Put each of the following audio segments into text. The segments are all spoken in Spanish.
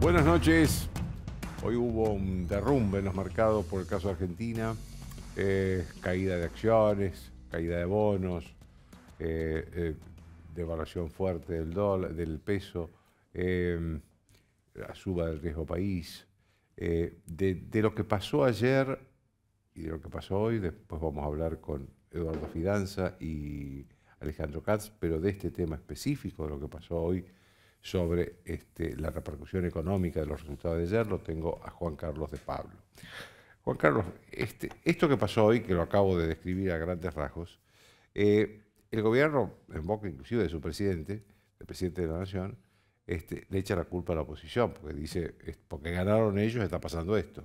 Buenas noches. Hoy hubo un derrumbe en los mercados por el caso de Argentina, eh, caída de acciones, caída de bonos, eh, eh, devaluación fuerte del dólar, del peso, la suba del riesgo país. De, de, lo que pasó ayer y de lo que pasó hoy, después vamos a hablar con Eduardo Fidanza y Alejandro Katz, pero de este tema específico, de lo que pasó hoy, sobre este, la repercusión económica de los resultados de ayer, lo tengo a Juan Carlos de Pablo. Juan Carlos, este, esto que pasó hoy, que lo acabo de describir a grandes rasgos, eh, el gobierno, en boca inclusive de su presidente, el presidente de la Nación, este, le echa la culpa a la oposición, porque dice, porque ganaron ellos está pasando esto.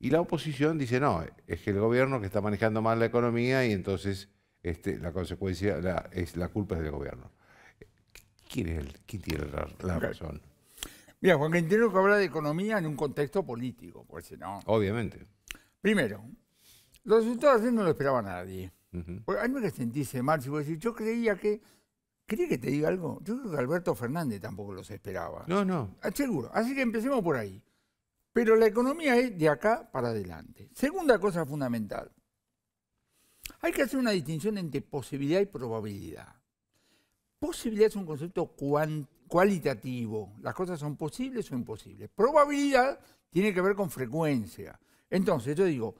Y la oposición dice, no, es que el gobierno que está manejando mal la economía y entonces la consecuencia, es, la culpa es del gobierno. ¿Quién, tiene la, razón? Mira, Juan Quintero que habla de economía en un contexto político, por pues, si no. Obviamente. Primero, los resultados no lo esperaba nadie. hay que mal si vos decís, yo creía que. ¿Cree que te diga algo? Yo creo que Alberto Fernández tampoco los esperaba. No, no. Ah, seguro. Así que empecemos por ahí. Pero la economía es de acá para adelante. Segunda cosa fundamental. Hay que hacer una distinción entre posibilidad y probabilidad. Posibilidad es un concepto cualitativo. Las cosas son posibles o imposibles. Probabilidad tiene que ver con frecuencia. Entonces yo digo,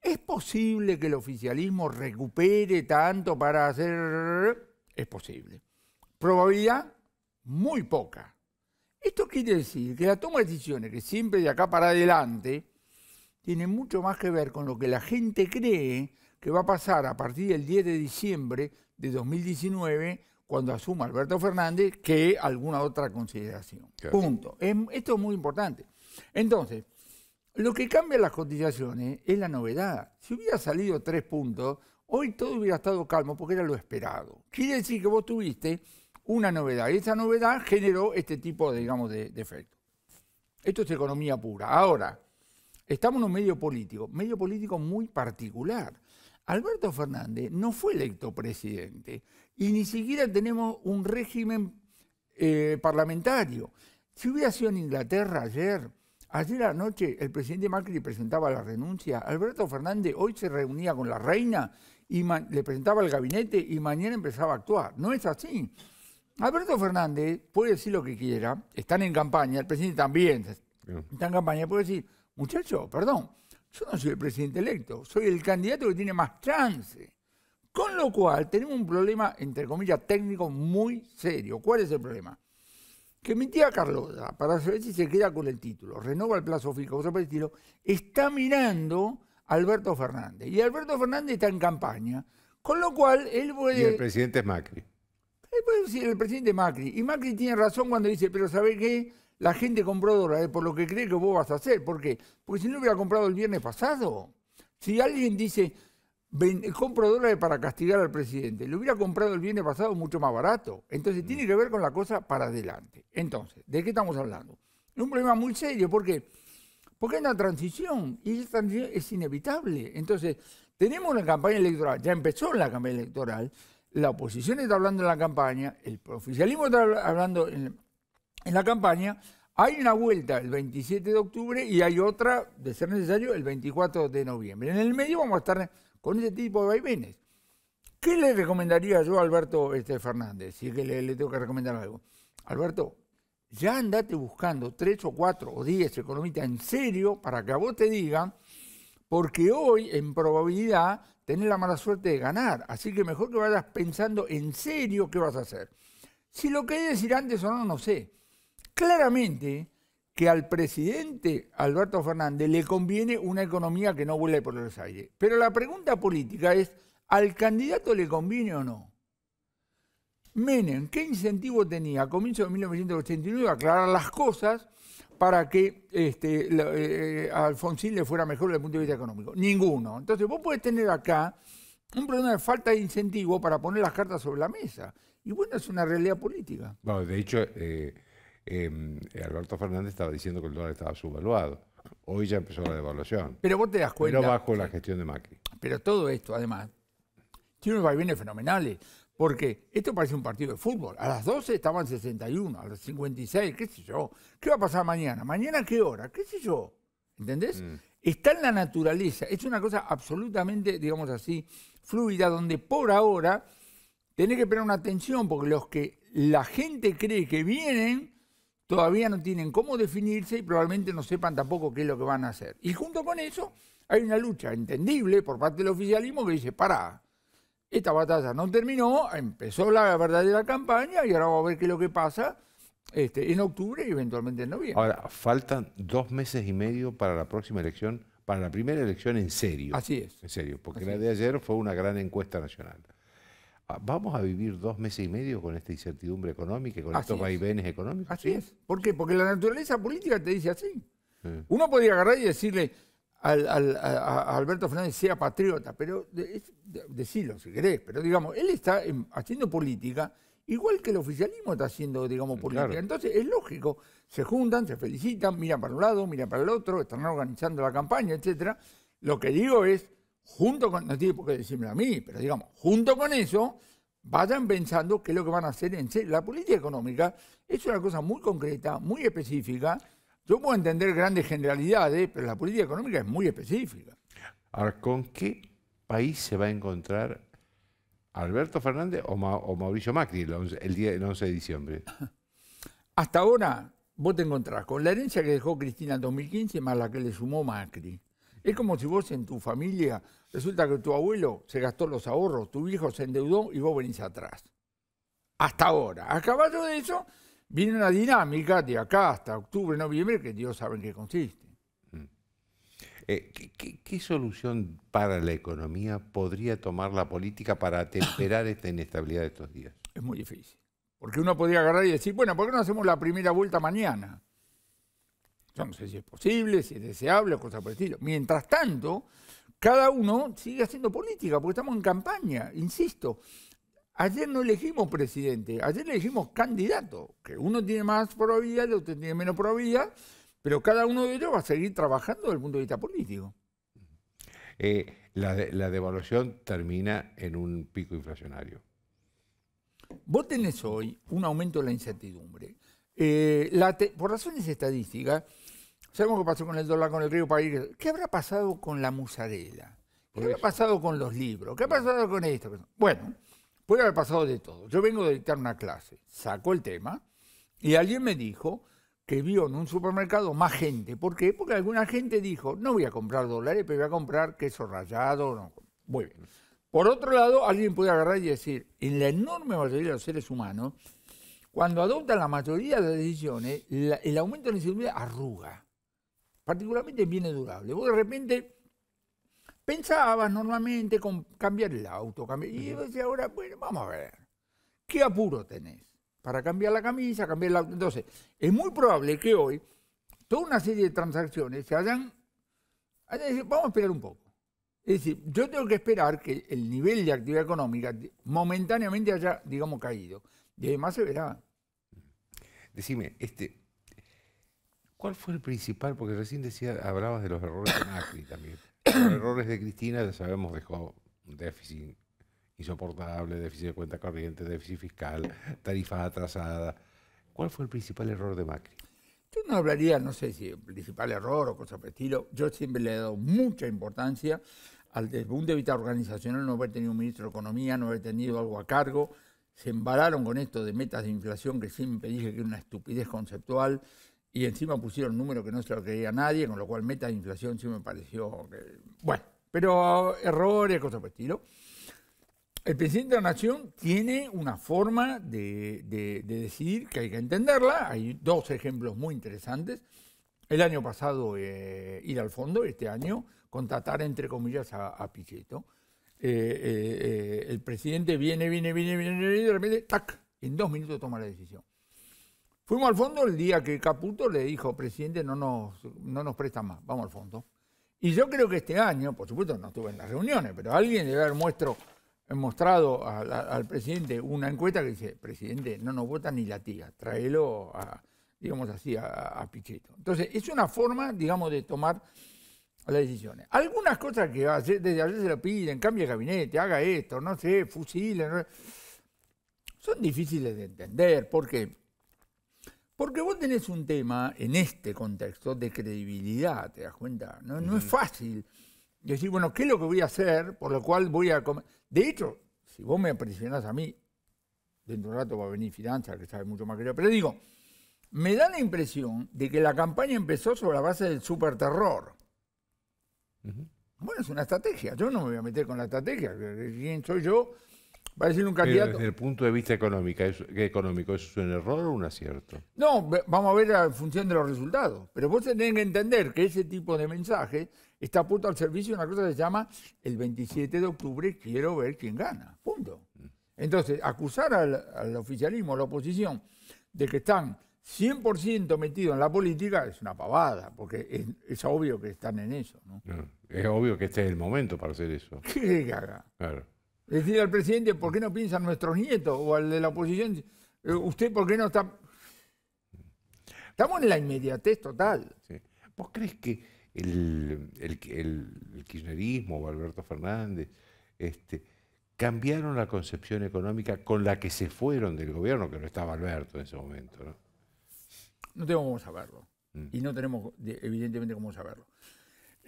¿es posible que el oficialismo recupere tanto para hacer... Es posible. Probabilidad muy poca. Esto quiere decir que la toma de decisiones, que siempre de acá para adelante, tiene mucho más que ver con lo que la gente cree que va a pasar a partir del 10 de diciembre de 2019 cuando asuma Alberto Fernández que alguna otra consideración. Punto. Em, esto es muy importante. Entonces, lo que cambia las cotizaciones es la novedad. Si hubiera salido tres puntos, hoy todo hubiera estado calmo porque era lo esperado. Quiere decir que vos tuviste una novedad. Y esa novedad generó este tipo, de, digamos, de, de efecto. Esto es economía pura. Ahora, estamos en un medio político, medio político muy particular. Alberto Fernández no fue electo presidente y ni siquiera tenemos un régimen eh, parlamentario. Si hubiera sido en Inglaterra ayer, ayer anoche el presidente Macri presentaba la renuncia, Alberto Fernández hoy se reunía con la reina y le presentaba el gabinete y mañana empezaba a actuar. No es así. Alberto Fernández puede decir lo que quiera, están en campaña, el presidente también está en campaña, puede decir, muchacho, perdón, yo no soy el presidente electo, soy el candidato que tiene más chance. Con lo cual tenemos un problema, entre comillas, técnico muy serio. ¿Cuál es el problema? Que mi tía Carlota, para saber si se queda con el título, renova el plazo fijo, por está mirando a Alberto Fernández. Y Alberto Fernández está en campaña, con lo cual él puede... Y el presidente es Macri. Él puede decir el presidente Macri. Y Macri tiene razón cuando dice, pero ¿sabe qué? la gente compró dólares eh, por lo que cree que vos vas a hacer. ¿Por qué? Porque si no hubiera comprado el viernes pasado. Si alguien dice, ven, compro dólares para castigar al presidente, lo hubiera comprado el viernes pasado mucho más barato. Entonces tiene que ver con la cosa para adelante. Entonces, ¿de qué estamos hablando? un problema muy serio. ¿Por qué? Porque hay una transición y esa transición es inevitable. Entonces, tenemos una campaña electoral, ya empezó la campaña electoral, la oposición está hablando en la campaña, el oficialismo está hablando en en la campaña, hay una vuelta el 27 de octubre y hay otra, de ser necesario, el 24 de noviembre. En el medio vamos a estar con ese tipo de vaivenes. ¿Qué le recomendaría yo a Alberto este, Fernández? Si es que le, le, tengo que recomendar algo. Alberto, ya andate buscando tres o cuatro o diez economistas en serio para que a vos te digan, porque hoy en probabilidad tenés la mala suerte de ganar. Así que mejor que vayas pensando en serio qué vas a hacer. Si lo querés decir antes o no, no sé claramente que al presidente Alberto Fernández le conviene una economía que no vuele por los aires. Pero la pregunta política es, ¿al candidato le conviene o no? Menem, ¿qué incentivo tenía a comienzos de 1989 a aclarar las cosas para que este, eh, eh, Alfonsín le fuera mejor desde el punto de vista económico? Ninguno. Entonces vos puedes tener acá un problema de falta de incentivo para poner las cartas sobre la mesa. Y bueno, es una realidad política. de hecho... Eh, Em, Alberto Fernández estaba diciendo que el dólar estaba subvaluado. Hoy ya empezó la devaluación. Pero vos te das cuenta. Pero bajo la gestión de Macri. Pero todo esto, además, tiene unos vaivenes fenomenales. Porque esto parece un partido de fútbol. A las 12 estaban 61, a las 56, qué sé yo. ¿Qué va a pasar mañana? ¿Mañana qué hora? ¿Qué sé yo? ¿Entendés? Mm. Está en la naturaleza. Es una cosa absolutamente, digamos así, fluida, donde por ahora tenés que esperar una atención, porque los que la gente cree que vienen todavía no tienen cómo definirse y probablemente no sepan tampoco qué es lo que van a hacer. Y junto con eso hay una lucha entendible por parte del oficialismo que dice, pará, esta batalla no terminó, empezó la verdadera campaña y ahora vamos a ver qué es lo que pasa este, en octubre y eventualmente en noviembre. Ahora, faltan dos meses y medio para la próxima elección, para la primera elección en serio. Así es. En serio, porque la de ayer fue una gran encuesta nacional. Ah, vamos a vivir dos meses y medio con esta incertidumbre económica y con estos vaivenes económicos. Así es. ¿Por qué? Porque la naturaleza política te dice así. Eh. Uno podría agarrar y decirle a, Alberto Fernández sea patriota, pero es, decilo si querés, pero digamos, él está haciendo política igual que el oficialismo está haciendo, digamos, eh, política. Entonces es lógico, se juntan, se felicitan, miran para un lado, miran para el otro, están organizando la campaña, etcétera. Lo que digo es junto con, no tiene por qué decirme a mí, pero digamos, junto con eso, vayan pensando qué es lo que van a hacer en serio. La política económica es una cosa muy concreta, muy específica. Yo puedo entender grandes generalidades, pero la política económica es muy específica. Ahora, ¿con qué país se va a encontrar Alberto Fernández o, Mauricio Macri el, día, el 11 de diciembre? Hasta ahora vos te encontrás con la herencia que dejó Cristina en 2015 más la que le sumó Macri. Es como si vos en tu familia, resulta que tu abuelo se gastó los ahorros, tu viejo se endeudó y vos venís atrás. Hasta ahora. Acabado de eso, viene una dinámica de acá hasta octubre, noviembre, que Dios sabe en qué consiste. Mm. Eh, ¿qué, qué, solución para la economía podría tomar la política para atemperar esta inestabilidad de estos días? Es muy difícil. Porque uno podría agarrar y decir, bueno, ¿por qué no hacemos la primera vuelta mañana? Yo no sé si es posible, si es deseable, cosas por el estilo. Mientras tanto, cada uno sigue haciendo política, porque estamos en campaña, insisto. Ayer no elegimos presidente, ayer elegimos candidato, que uno tiene más probabilidad, el otro tiene menos probabilidad, pero cada uno de ellos va a seguir trabajando desde el punto de vista político. Eh, la, devaluación termina en un pico inflacionario. Vos tenés hoy un aumento de la incertidumbre. Eh, por razones estadísticas, ¿Sabemos qué pasó con el dólar, con el río para ir? ¿Qué habrá pasado con la musarela? ¿Qué habrá pues pasado con los libros? ¿Qué ha pasado con esto? Bueno, puede haber pasado de todo. Yo vengo de dictar una clase, saco el tema y alguien me dijo que vio en un supermercado más gente. ¿Por qué? Porque alguna gente dijo, no voy a comprar dólares, pero voy a comprar queso rallado. Muy bien. Por otro lado, alguien puede agarrar y decir, en la enorme mayoría de los seres humanos, cuando adoptan la mayoría de las decisiones, el aumento de la inseguridad arruga particularmente viene durable. Vos de repente pensabas normalmente con cambiar el auto, y yo decía, ahora, bueno, vamos a ver, ¿qué apuro tenés para cambiar la camisa, cambiar el auto? Entonces, es muy probable que hoy toda una serie de transacciones se hayan, vamos a esperar un poco. Es decir, yo tengo que esperar que el nivel de actividad económica momentáneamente haya, digamos, caído. Y además se verá. Decime, este, ¿Cuál fue el principal? Porque recién decía, hablabas de los errores de Macri también. Los errores de Cristina, ya sabemos, dejó déficit insoportable, déficit de cuenta corriente, déficit fiscal, tarifa atrasada. ¿Cuál fue el principal error de Macri? Yo no hablaría, no sé si el principal error o cosa por estilo. Yo siempre le he dado mucha importancia al desbunde de organizacional, no haber tenido un ministro de Economía, no haber tenido algo a cargo. Se embararon con esto de metas de inflación que siempre dije que era una estupidez conceptual y encima pusieron un número que no se lo creía nadie, con lo cual meta de inflación sí me pareció Bueno, pero errores, cosas por el estilo. El presidente de la Nación tiene una forma de, de, decidir que hay que entenderla. Hay dos ejemplos muy interesantes. El año pasado eh, ir al fondo, este año contratar entre comillas a, Pichetto. Eh, eh, el presidente viene, viene, viene, viene, y de repente, ¡tac! En dos minutos toma la decisión. Fuimos al fondo el día que Caputo le dijo, presidente, no nos, no nos presta más, vamos al fondo. Y yo creo que este año, por supuesto no estuve en las reuniones, pero alguien debe haber muestro, eh, mostrado al presidente una encuesta que dice, presidente, no nos vota ni la tía, tráelo a, digamos así, a, a Pichetto. Entonces, es una forma, digamos, de tomar las decisiones. Algunas cosas que hace, desde ayer se lo piden, cambie el gabinete, haga esto, no sé, fusilen, son difíciles de entender, porque porque vos tenés un tema en este contexto de credibilidad, ¿te das cuenta? No, es fácil decir, bueno, ¿qué es lo que voy a hacer? Por lo cual voy a... De hecho, si vos me presionás a mí, dentro de un rato va a venir Finanza, que sabe mucho más que yo, pero digo, me da la impresión de que la campaña empezó sobre la base del superterror. Bueno, es una estrategia. Yo no me voy a meter con la estrategia. ¿Quién soy yo Va desde el punto de vista económico, ¿es, económico, ¿es un error o un acierto? No, vamos a ver en función de los resultados. Pero vos tenés que entender que ese tipo de mensaje está puesto al servicio de una cosa que se llama el 27 de octubre quiero ver quién gana. Punto. Mm. Entonces, acusar al, oficialismo, a la oposición, de que están 100% metidos en la política es una pavada, porque es, obvio que están en eso. es obvio que este es el momento para hacer eso. ¿Qué Claro decir al presidente, ¿por qué no piensan nuestros nietos? O al de la oposición, eh, ¿usted por qué no está...? Estamos en la inmediatez total. ¿Vos crees que el, kirchnerismo o Alberto Fernández este, cambiaron la concepción económica con la que se fueron del gobierno, que no estaba Alberto en ese momento? No, no tenemos cómo saberlo. Mm. Y no tenemos, evidentemente, cómo saberlo.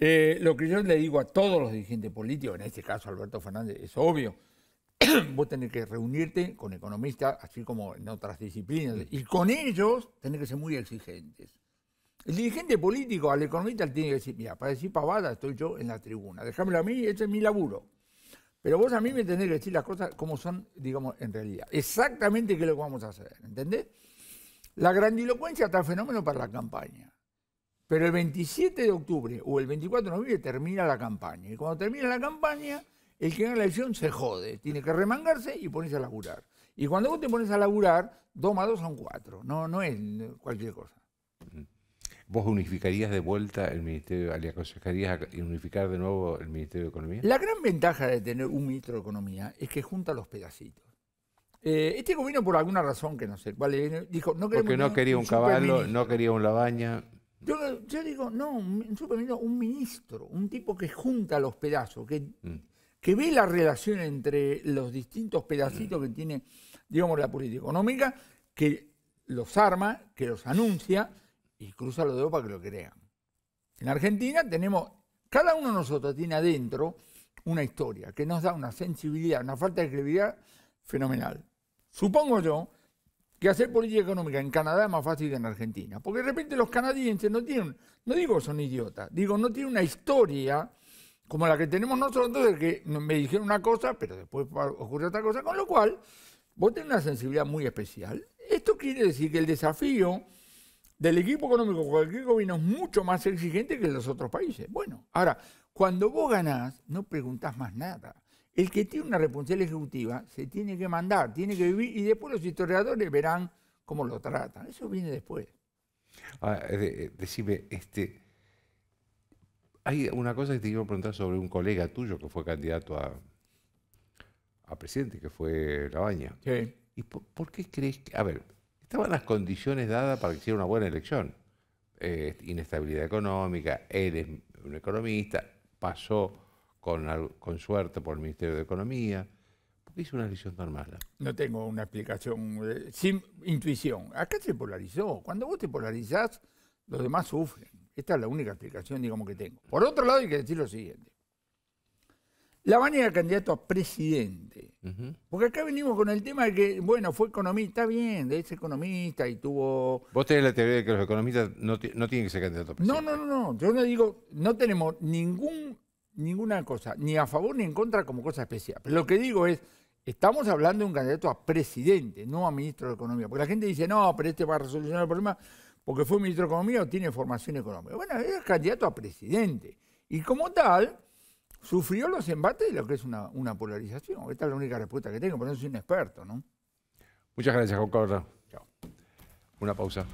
Eh, lo que yo le digo a todos los dirigentes políticos, en este caso Alberto Fernández, es obvio, vos tenés que reunirte con economistas, así como en otras disciplinas, y con ellos tenés que ser muy exigentes. El dirigente político al economista le tiene que decir, mira, para decir pavada estoy yo en la tribuna, déjamelo a mí, ese es mi laburo. Pero vos a mí me tenés que decir las cosas como son, digamos, en realidad. Exactamente qué es lo que vamos a hacer, ¿entendés? La grandilocuencia está fenómeno para la campaña. Pero el 27 de octubre o el 24 de noviembre termina la campaña. Y cuando termina la campaña, el que gana la elección se jode. Tiene que remangarse y ponerse a laburar. Y cuando vos te pones a laburar, 2 más 2 son 4. No, no es cualquier cosa. ¿Vos unificarías de vuelta el Ministerio, le aconsejarías unificar de nuevo el Ministerio de Economía? La gran ventaja de tener un ministro de Economía es que junta los pedacitos. Eh, este gobierno, por alguna razón que no sé ¿vale? dijo... No Porque no quería un, caballo, no quería un labaña... Yo, digo, no, un, un ministro, un tipo que junta los pedazos, que, mm. que ve la relación entre los distintos pedacitos que tiene, digamos, la política económica, que los arma, que los anuncia y cruza los dedos para que lo crean. En Argentina tenemos, cada uno de nosotros tiene adentro una historia que nos da una sensibilidad, una falta de credibilidad fenomenal. Supongo yo que hacer política económica en Canadá es más fácil que en Argentina. Porque de repente los canadienses no tienen, no digo son idiotas, digo no tienen una historia como la que tenemos nosotros, de que me dijeron una cosa, pero después ocurre otra cosa, con lo cual vos tenés una sensibilidad muy especial. Esto quiere decir que el desafío del equipo económico con cualquier gobierno es mucho más exigente que los otros países. Bueno, ahora, cuando vos ganás, no preguntás más nada. El que tiene una responsabilidad ejecutiva se tiene que mandar, tiene que vivir y después los historiadores verán cómo lo tratan. Eso viene después. Ah, eh, eh, decime, este, hay una cosa que te iba a preguntar sobre un colega tuyo que fue candidato a, presidente, que fue Labaña. Sí. ¿Y por, qué crees que.? A ver, estaban las condiciones dadas para que hiciera una buena elección. Eh, inestabilidad económica, él es un economista, pasó con, suerte por el Ministerio de Economía. porque hizo una elección normal. No tengo una explicación, eh, sin intuición. Acá se polarizó. Cuando vos te polarizás, los demás sufren. Esta es la única explicación, digamos, que tengo. Por otro lado, hay que decir lo siguiente. La de candidato a presidente. Porque acá venimos con el tema de que, bueno, fue economista, está bien, es economista y tuvo... Vos tenés la teoría de que los economistas no, no tienen que ser candidatos a presidente. No, no, no, no. Yo no digo, no tenemos ningún ninguna cosa, ni a favor ni en contra como cosa especial. Pero lo que digo es, estamos hablando de un candidato a presidente, no a ministro de Economía. Porque la gente dice, no, pero este va a resolucionar el problema porque fue ministro de Economía o tiene formación económica. Bueno, es candidato a presidente. Y como tal, sufrió los embates de lo que es una, una polarización. Esta es la única respuesta que tengo, pero no soy un experto, ¿no? Muchas gracias, Juan Chao. Una pausa.